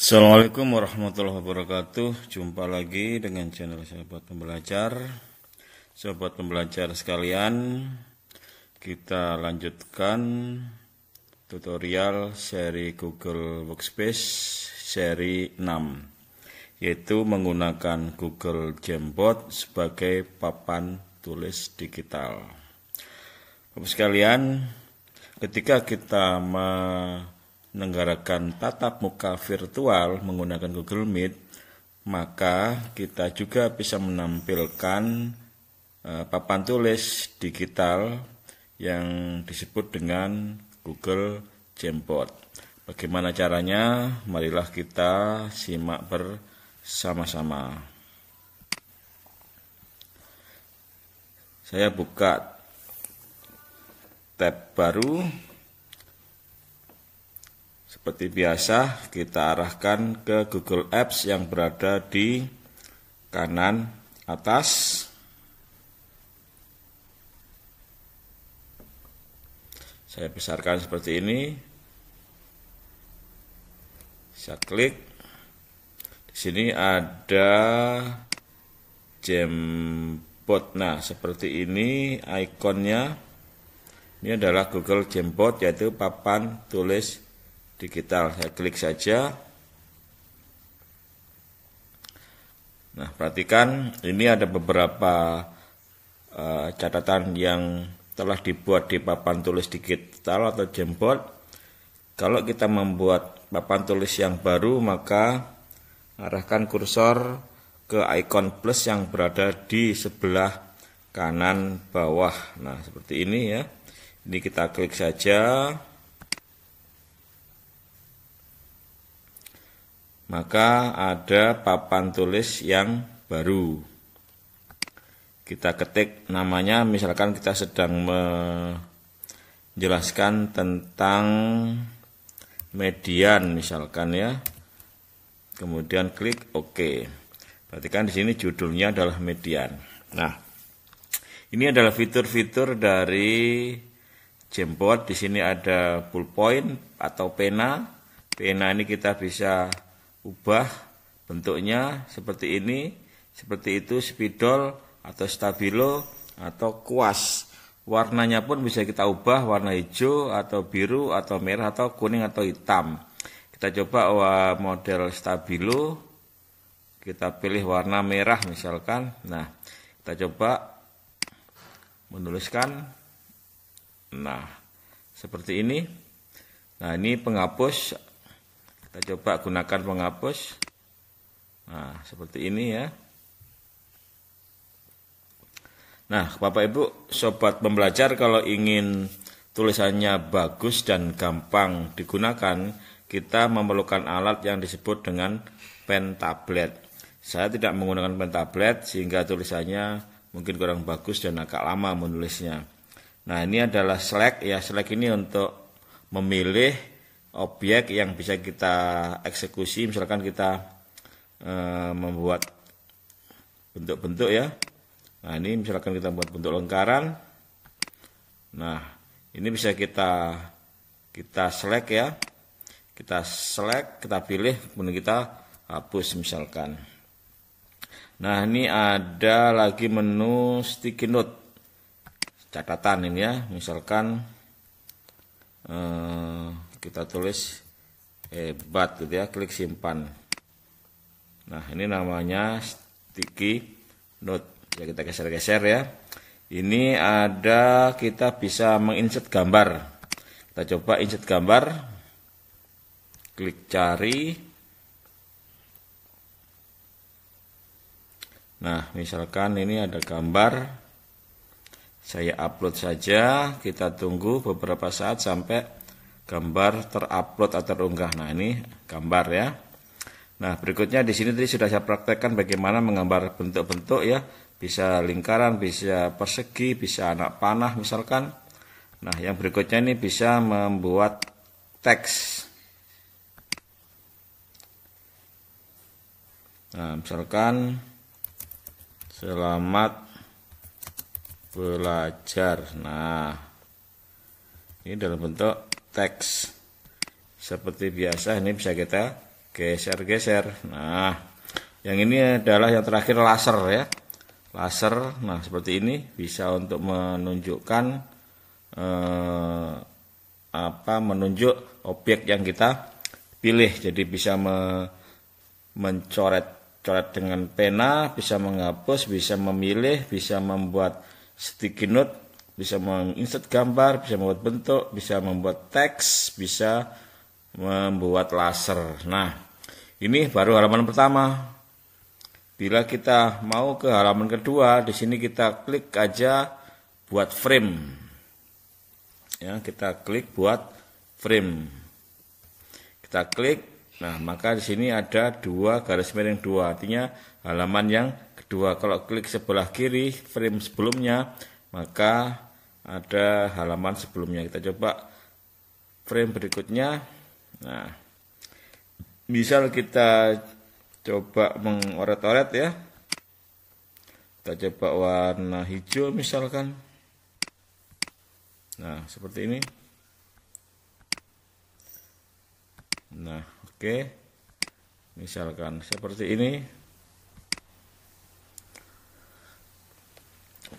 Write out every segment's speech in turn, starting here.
Assalamualaikum warahmatullahi wabarakatuh Jumpa lagi dengan channel Sahabat Pembelajar Sahabat Pembelajar sekalian Kita lanjutkan tutorial seri Google Workspace seri 6 Yaitu menggunakan Google Jamboard sebagai papan tulis digital sekalian ketika kita menggunakan menyelenggarakan tatap muka virtual menggunakan Google Meet, maka kita juga bisa menampilkan eh, papan tulis digital yang disebut dengan Google Jamboard. Bagaimana caranya? Marilah kita simak bersama-sama. Saya buka tab baru seperti biasa, kita arahkan ke Google Apps yang berada di kanan atas. Saya besarkan seperti ini. Saya klik. Di sini ada Jempot Nah, seperti ini ikonnya. Ini adalah Google Jempot yaitu papan tulis digital saya klik saja nah perhatikan ini ada beberapa uh, catatan yang telah dibuat di papan tulis digital atau jembot kalau kita membuat papan tulis yang baru maka arahkan kursor ke icon plus yang berada di sebelah kanan bawah nah seperti ini ya ini kita klik saja maka ada papan tulis yang baru. Kita ketik namanya, misalkan kita sedang menjelaskan tentang median misalkan ya. Kemudian klik oke OK. Perhatikan di sini judulnya adalah median. Nah, ini adalah fitur-fitur dari Jempot. Di sini ada bullet point atau pena. Pena ini kita bisa ubah bentuknya seperti ini, seperti itu spidol atau stabilo atau kuas. Warnanya pun bisa kita ubah warna hijau atau biru atau merah atau kuning atau hitam. Kita coba model stabilo. Kita pilih warna merah misalkan. Nah, kita coba menuliskan. Nah, seperti ini. Nah, ini penghapus kita coba gunakan penghapus. Nah, seperti ini ya. Nah, Bapak Ibu, sobat pembelajar kalau ingin tulisannya bagus dan gampang digunakan, kita memerlukan alat yang disebut dengan pen tablet. Saya tidak menggunakan pen tablet sehingga tulisannya mungkin kurang bagus dan agak lama menulisnya. Nah, ini adalah select ya. Select ini untuk memilih objek yang bisa kita eksekusi misalkan kita e, membuat bentuk-bentuk ya nah ini misalkan kita buat bentuk lingkaran nah ini bisa kita kita select ya kita select kita pilih kemudian kita hapus misalkan nah ini ada lagi menu sticky note catatan ini ya misalkan eh, kita tulis hebat eh, gitu ya klik simpan nah ini namanya sticky note ya kita geser-geser ya ini ada kita bisa menginsert gambar kita coba insert gambar klik cari nah misalkan ini ada gambar saya upload saja kita tunggu beberapa saat sampai gambar terupload atau terunggah. Nah, ini gambar ya. Nah, berikutnya di sini tadi sudah saya praktekkan bagaimana menggambar bentuk-bentuk ya. Bisa lingkaran, bisa persegi, bisa anak panah misalkan. Nah, yang berikutnya ini bisa membuat teks. Nah, misalkan selamat belajar. Nah, ini dalam bentuk teks. Seperti biasa ini bisa kita geser-geser. Nah, yang ini adalah yang terakhir laser ya. Laser, nah seperti ini bisa untuk menunjukkan eh, apa menunjuk objek yang kita pilih. Jadi bisa me, mencoret coret dengan pena, bisa menghapus, bisa memilih, bisa membuat sticky note bisa menginsert gambar, bisa membuat bentuk, bisa membuat teks, bisa membuat laser. Nah, ini baru halaman pertama. Bila kita mau ke halaman kedua, di sini kita klik aja buat frame. Ya, kita klik buat frame. Kita klik. Nah, maka di sini ada dua garis miring dua, artinya halaman yang kedua. Kalau klik sebelah kiri frame sebelumnya, maka ada halaman sebelumnya kita coba frame berikutnya nah misal kita coba mengoret-oret ya kita coba warna hijau misalkan nah seperti ini nah oke okay. misalkan seperti ini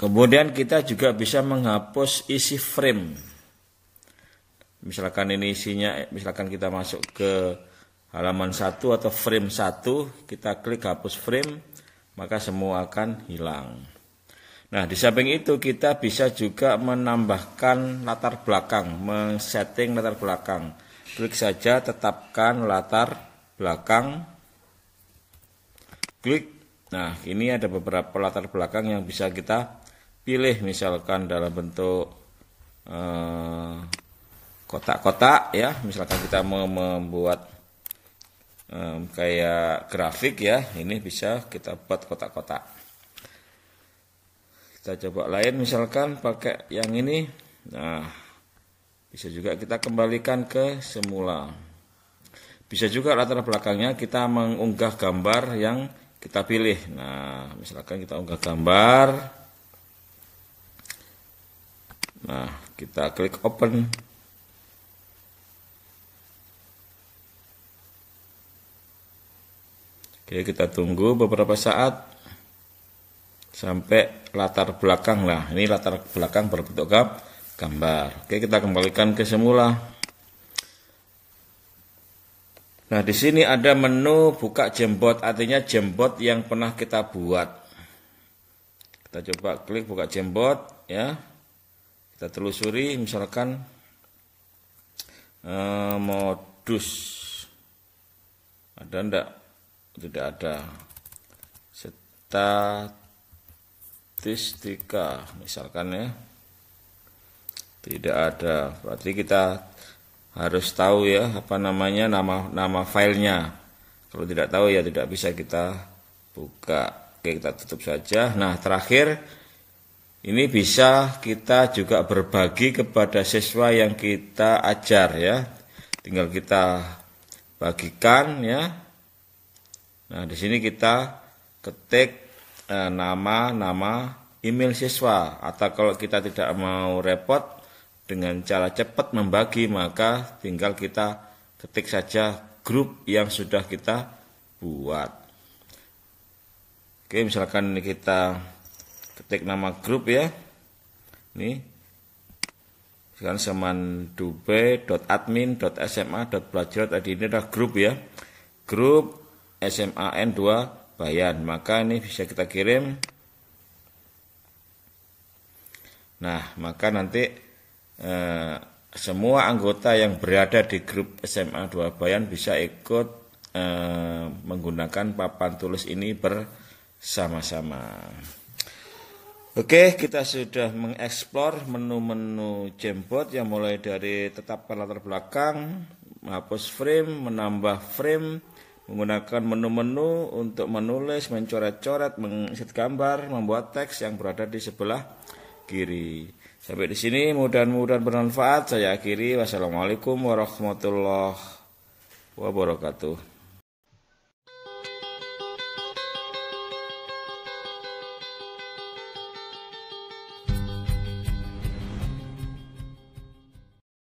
Kemudian kita juga bisa menghapus isi frame. Misalkan ini isinya, misalkan kita masuk ke halaman satu atau frame satu, kita klik hapus frame, maka semua akan hilang. Nah, di samping itu kita bisa juga menambahkan latar belakang, men-setting latar belakang. Klik saja tetapkan latar belakang. Klik. Nah, ini ada beberapa latar belakang yang bisa kita pilih misalkan dalam bentuk eh, kotak-kotak eh, ya misalkan kita mau membuat um, kayak grafik ya ini bisa kita buat kotak-kotak kita coba lain misalkan pakai yang ini nah bisa juga kita kembalikan ke semula bisa juga latar belakangnya kita mengunggah gambar yang kita pilih nah misalkan kita unggah gambar Nah, kita klik open. Oke, kita tunggu beberapa saat sampai latar belakang lah. Ini latar belakang berbentuk gap, gambar. Oke, kita kembalikan ke semula. Nah, di sini ada menu buka jembot, artinya jembot yang pernah kita buat. Kita coba klik buka jembot ya kita telusuri misalkan eh, modus ada ndak tidak ada statistika misalkan ya tidak ada berarti kita harus tahu ya apa namanya nama nama filenya kalau tidak tahu ya tidak bisa kita buka oke kita tutup saja nah terakhir ini bisa kita juga berbagi kepada siswa yang kita ajar ya. Tinggal kita bagikan ya. Nah, di sini kita ketik eh, nama-nama eh, email siswa atau kalau kita tidak mau repot dengan cara cepat membagi maka tinggal kita ketik saja grup yang sudah kita buat. Oke, misalkan ini kita ketik nama grup ya ini sekarang seman tadi ini adalah grup ya grup sma n 2 Bayan maka ini bisa kita kirim nah maka nanti eh, semua anggota yang berada di grup SMA 2 Bayan bisa ikut eh, menggunakan papan tulis ini bersama-sama. Oke, kita sudah mengeksplor menu-menu jembot yang mulai dari tetapkan latar belakang, menghapus frame, menambah frame, menggunakan menu-menu untuk menulis, mencoret-coret, mengisi gambar, membuat teks yang berada di sebelah kiri. Sampai di sini mudah-mudahan bermanfaat. Saya akhiri. Wassalamualaikum warahmatullahi wabarakatuh.